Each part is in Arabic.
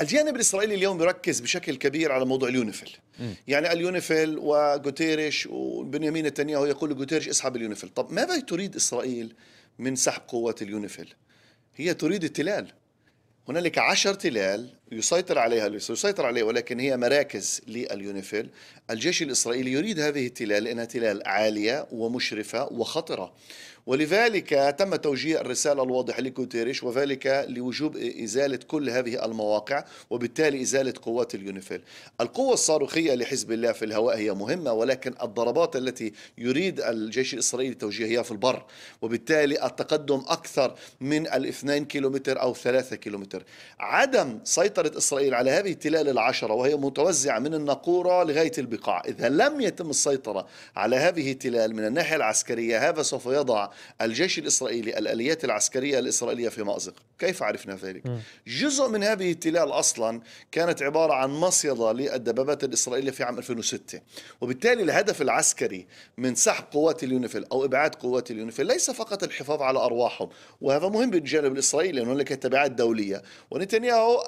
الجانب الاسرائيلي اليوم بيركز بشكل كبير على موضوع اليونيفيل يعني اليونيفيل وجوتيريش وبنيامين نتنياهو يقول لجوتيريش اسحب اليونيفيل طب ماذا تريد اسرائيل من سحب قوات اليونيفيل هي تريد التلال هنالك عشر تلال يسيطر عليها يسيطر عليه ولكن هي مراكز لليونيفيل الجيش الإسرائيلي يريد هذه التلال لأنها تلال عالية ومشرفة وخطرة ولذلك تم توجيه الرسالة الواضحة لكوتيريش وذلك لوجوب إزالة كل هذه المواقع وبالتالي إزالة قوات اليونيفيل القوة الصاروخية لحزب الله في الهواء هي مهمة ولكن الضربات التي يريد الجيش الإسرائيلي توجيهها في البر وبالتالي التقدم أكثر من الاثنين كيلومتر أو ثلاثة كيلومتر عدم سيطرة سيطرت إسرائيل على هذه التلال العشرة وهي متوزعة من النقورة لغاية البقاع إذا لم يتم السيطرة على هذه التلال من الناحية العسكرية هذا سوف يضع الجيش الإسرائيلي الآليات العسكرية الإسرائيلية في مأزق كيف عرفنا ذلك؟ جزء من هذه التلال أصلا كانت عبارة عن مصيدة للدبابات الإسرائيلية في عام 2006 وبالتالي الهدف العسكري من سحب قوات اليونيفيل أو إبعاد قوات اليونيفيل ليس فقط الحفاظ على أرواحهم وهذا مهم بالجانب الإسرائيلي لأنه لك تبعات دولية ونتنياهو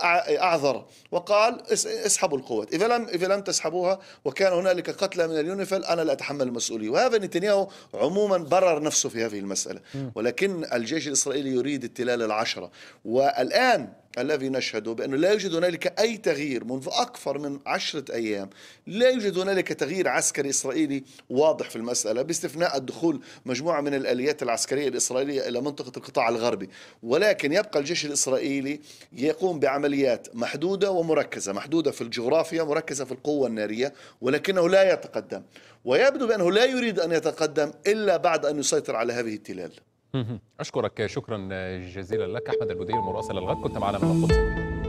أعذر وقال اسحبوا القوات إذا لم إذا لم تسحبوها وكان هنالك قتلى من اليونيفيل أنا لا أتحمل المسؤولية وهذا نتنياهو عموما برر نفسه في هذه المسألة ولكن الجيش الإسرائيلي يريد التلال العشرة والآن الذي نشهده بأنه لا يوجد هنالك أي تغيير منذ أكثر من عشرة أيام لا يوجد هنالك تغيير عسكري إسرائيلي واضح في المسألة باستثناء الدخول مجموعة من الآليات العسكرية الإسرائيلية إلى منطقة القطاع الغربي ولكن يبقى الجيش الإسرائيلي يقوم بعمليات محدودة ومركزة محدودة في الجغرافيا مركزة في القوة النارية ولكنه لا يتقدم ويبدو بأنه لا يريد أن يتقدم إلا بعد أن يسيطر على هذه التلال اشكرك شكرا جزيلا لك احمد البديل المراسل الغد كنت معنا من القدس